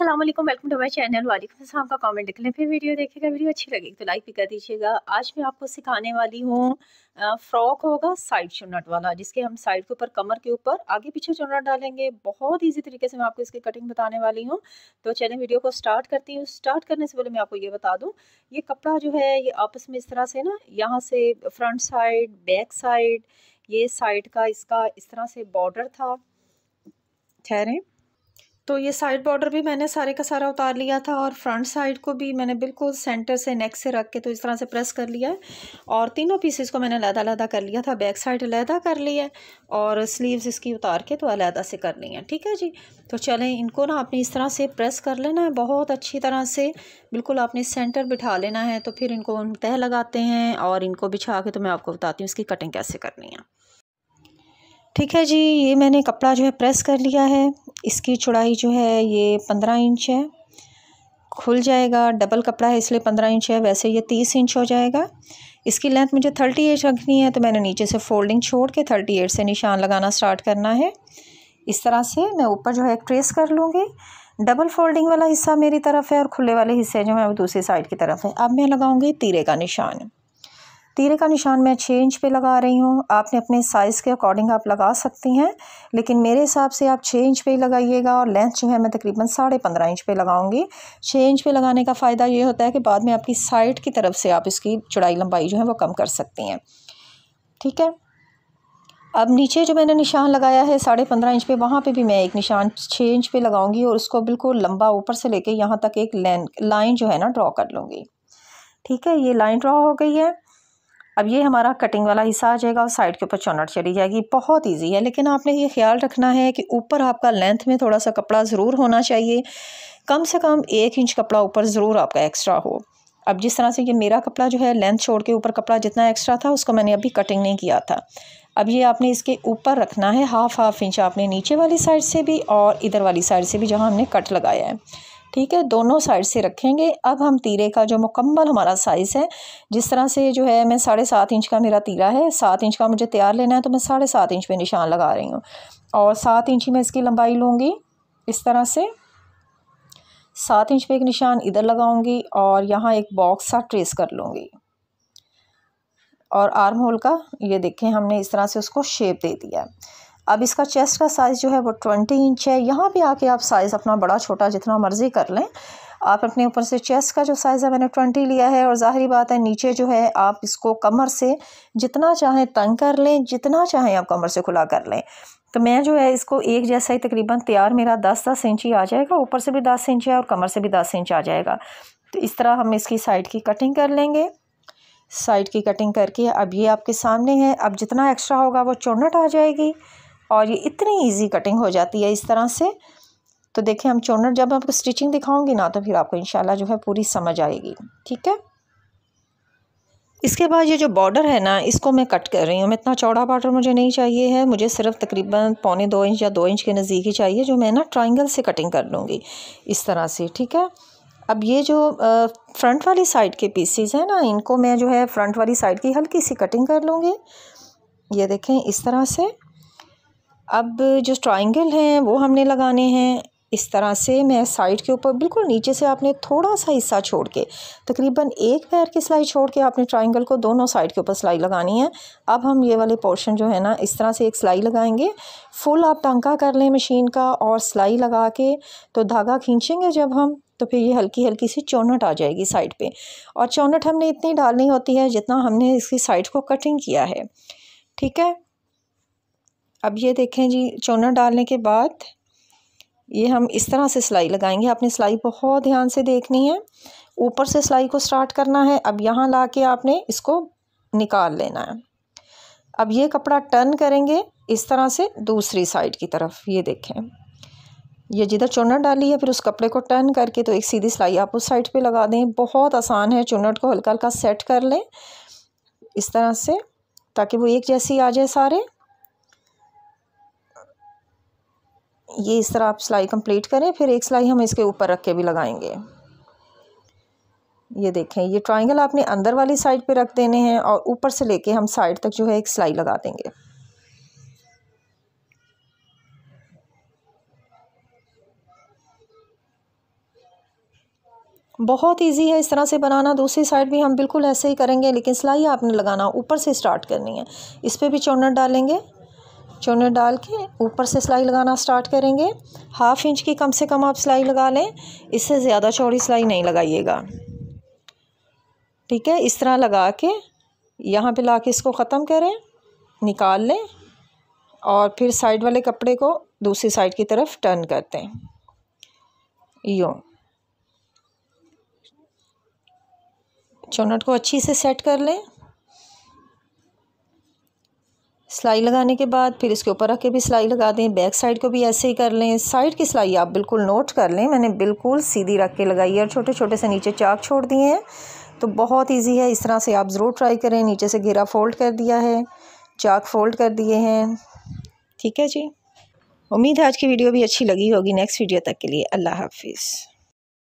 Aslam welcome to my channel वालेकुम असलम का कमेंट लिख लें फिर वीडियो देखिएगा वीडियो अच्छी लगेगी तो लाइक भी कर दीजिएगा आज मैं आपको सिखाने वाली हूँ फ्रॉक होगा साइड चुनट वाला जिसके हम साइड के ऊपर कमर के ऊपर आगे पीछे चुनट डालेंगे बहुत ईजी तरीके से मैं आपको इसकी कटिंग बताने वाली हूँ तो चलें वीडियो को स्टार्ट करती हूँ स्टार्ट करने से पहले मैं आपको ये बता दूँ ये कपड़ा जो है ये आपस में इस तरह से ना यहाँ से फ्रंट साइड बैक साइड ये साइड का इसका इस तरह से बॉर्डर था ठहरें तो ये साइड बॉर्डर भी मैंने सारे का सारा उतार लिया था और फ्रंट साइड को भी मैंने बिल्कुल सेंटर से नेक से रख के तो इस तरह से प्रेस कर लिया है और तीनों पीसेस को मैंने अलहदा अलहदा कर लिया था बैक साइड अलहदा कर लिया है और स्लीव्स इसकी उतार के तो अलहदा से कर ली हैं ठीक है जी तो चलें इनको ना आपने इस तरह से प्रेस कर लेना है बहुत अच्छी तरह से बिल्कुल आपने सेंटर बिठा लेना है तो फिर इनको तह लगाते हैं और इनको बिछा के तो मैं आपको बताती हूँ इसकी कटिंग कैसे करनी है ठीक है जी ये मैंने कपड़ा जो है प्रेस कर लिया है इसकी चौड़ाई जो है ये पंद्रह इंच है खुल जाएगा डबल कपड़ा है इसलिए पंद्रह इंच है वैसे ये तीस इंच हो जाएगा इसकी लेंथ मुझे थर्टी एट रखनी है तो मैंने नीचे से फोल्डिंग छोड़ के थर्टी एट से निशान लगाना स्टार्ट करना है इस तरह से मैं ऊपर जो है ट्रेस कर लूँगी डबल फोल्डिंग वाला हिस्सा मेरी तरफ है और खुले वाले हिस्से जो है वो दूसरी साइड की तरफ है अब मैं लगाऊँगी तीरे का निशान तीरे का निशान मैं छः इंच पे लगा रही हूँ आपने अपने साइज़ के अकॉर्डिंग आप लगा सकती हैं लेकिन मेरे हिसाब से आप छः इंच पे ही लगाइएगा और लेंथ जो है मैं तकरीबन साढ़े पंद्रह इंच पे लगाऊंगी छः इंच पे लगाने का फ़ायदा ये होता है कि बाद में आपकी साइड की तरफ से आप इसकी चौड़ाई लंबाई जो है वो कम कर सकती हैं ठीक है अब नीचे जो मैंने निशान लगाया है साढ़े पंद्रह इंच पे वहाँ पे भी मैं एक निशान छः इंच पे लगाऊंगी और उसको बिल्कुल लंबा ऊपर से लेके यहाँ तक एक लाइन लाइन जो है ना ड्रॉ कर लूँगी ठीक है ये लाइन ड्रॉ हो गई है अब ये हमारा कटिंग वाला हिस्सा आ जाएगा और साइड के ऊपर चौनट चली जाएगी बहुत ईजी है लेकिन आपने ये ख्याल रखना है कि ऊपर आपका लेंथ में थोड़ा सा कपड़ा ज़रूर होना चाहिए कम से कम एक इंच कपड़ा ऊपर ज़रूर आपका एक्स्ट्रा हो अब जिस तरह से ये मेरा कपड़ा जो है लेंथ छोड़ के ऊपर कपड़ा जितना एक्स्ट्रा था उसको मैंने अभी कटिंग नहीं किया था अब ये आपने इसके ऊपर रखना है हाफ़ हाफ़ इंच आपने नीचे वाली साइड से भी और इधर वाली साइड से भी जहाँ हमने कट लगाया है ठीक है दोनों साइड से रखेंगे अब हम तीरे का जो मुकम्मल हमारा साइज़ है जिस तरह से जो है मैं साढ़े सात इंच का मेरा तीरा है सात इंच का मुझे तैयार लेना है तो मैं साढ़े सात इंच पे निशान लगा रही हूँ और सात इंच में इसकी लंबाई लूँगी इस तरह से सात इंच पे एक निशान इधर लगाऊँगी और यहाँ एक बॉक्स सा ट्रेस कर लूँगी और आर्म होल का ये देखें हमने इस तरह से उसको शेप दे दिया है अब इसका चेस्ट का साइज़ जो है वो ट्वेंटी इंच है यहाँ भी आके आप साइज़ अपना बड़ा छोटा जितना मर्ज़ी कर लें आप अपने ऊपर से चेस्ट का जो साइज़ है मैंने ट्वेंटी लिया है और ज़ाहरी बात है नीचे जो है आप इसको कमर से जितना चाहें तंग कर लें जितना चाहें आप कमर से खुला कर लें तो मैं जो है इसको एक जैसा ही तकरीबन तैयार मेरा दस दस इंच ही आ जाएगा ऊपर से भी दस इंच है और कमर से भी दस इंच आ जाएगा तो इस तरह हम इसकी साइड की कटिंग कर लेंगे साइड की कटिंग करके अब ये आपके सामने है अब जितना एक्स्ट्रा होगा वो चौनट आ जाएगी और ये इतनी ईजी कटिंग हो जाती है इस तरह से तो देखें हम चोनर जब आपको स्टिचिंग दिखाऊंगी ना तो फिर आपको इंशाल्लाह जो है पूरी समझ आएगी ठीक है इसके बाद ये जो बॉर्डर है ना इसको मैं कट कर रही हूँ मैं इतना चौड़ा बॉर्डर मुझे नहीं चाहिए है मुझे सिर्फ तकरीबन पौने दो इंच या दो इंच के नज़दीक ही चाहिए जो मैं ना ट्राइंगल से कटिंग कर लूँगी इस तरह से ठीक है अब ये जो फ्रंट वाली साइड के पीसीज हैं ना इनको मैं जो है फ्रंट वाली साइड की हल्की सी कटिंग कर लूँगी ये देखें इस तरह से अब जो ट्राइंगल हैं वो हमने लगाने हैं इस तरह से मैं साइड के ऊपर बिल्कुल नीचे से आपने थोड़ा सा हिस्सा छोड़ के तकरीबन एक पैर की सिलाई छोड़ के आपने ट्राइंगल को दोनों साइड के ऊपर सिलाई लगानी है अब हम ये वाले पोर्शन जो है ना इस तरह से एक सिलाई लगाएंगे फुल आप टांका कर लें मशीन का और सिलाई लगा के तो धागा खींचेंगे जब हम तो फिर ये हल्की हल्की सी चौनट आ जाएगी साइड पर और चौनट हमने इतनी डालनी होती है जितना हमने इसकी साइड को कटिंग किया है ठीक है अब ये देखें जी चोना डालने के बाद ये हम इस तरह से सिलाई लगाएंगे आपने सिलाई बहुत ध्यान से देखनी है ऊपर से सिलाई को स्टार्ट करना है अब यहाँ ला के आपने इसको निकाल लेना है अब ये कपड़ा टर्न करेंगे इस तरह से दूसरी साइड की तरफ ये देखें ये जिधर चुनट डाली है फिर उस कपड़े को टर्न करके तो एक सीधी सिलाई आप उस साइड पे लगा दें बहुत आसान है चुनट को हल्का हल्का सेट कर लें इस तरह से ताकि वो एक जैसी आ जाए सारे ये इस तरह आप सिलाई कंप्लीट करें फिर एक सिलाई हम इसके ऊपर रख के भी लगाएंगे ये देखें ये ट्रायंगल आपने अंदर वाली साइड पे रख देने हैं और ऊपर से लेके हम साइड तक जो है एक सिलाई लगा देंगे बहुत इजी है इस तरह से बनाना दूसरी साइड भी हम बिल्कुल ऐसे ही करेंगे लेकिन सिलाई आपने लगाना ऊपर से स्टार्ट करनी है इस पर भी चौनट डालेंगे चुने डाल के ऊपर से सिलाई लगाना स्टार्ट करेंगे हाफ इंच की कम से कम आप सिलाई लगा लें इससे ज़्यादा चौड़ी सिलाई नहीं लगाइएगा ठीक है इस तरह लगा के यहाँ पे ला के इसको ख़त्म करें निकाल लें और फिर साइड वाले कपड़े को दूसरी साइड की तरफ टर्न करते हैं यूँ चोनट को अच्छी से सेट कर लें सिलाई लगाने के बाद फिर इसके ऊपर रख के भी सिलाई लगा दें बैक साइड को भी ऐसे ही कर लें साइड की सिलाई आप बिल्कुल नोट कर लें मैंने बिल्कुल सीधी रख के लगाई है और छोटे छोटे से नीचे चाक छोड़ दिए हैं तो बहुत इजी है इस तरह से आप ज़रूर ट्राई करें नीचे से घेरा फोल्ड कर दिया है चाक फोल्ड कर दिए हैं ठीक है जी उम्मीद है आज की वीडियो भी अच्छी लगी होगी नेक्स्ट वीडियो तक के लिए अल्लाह हाफिज़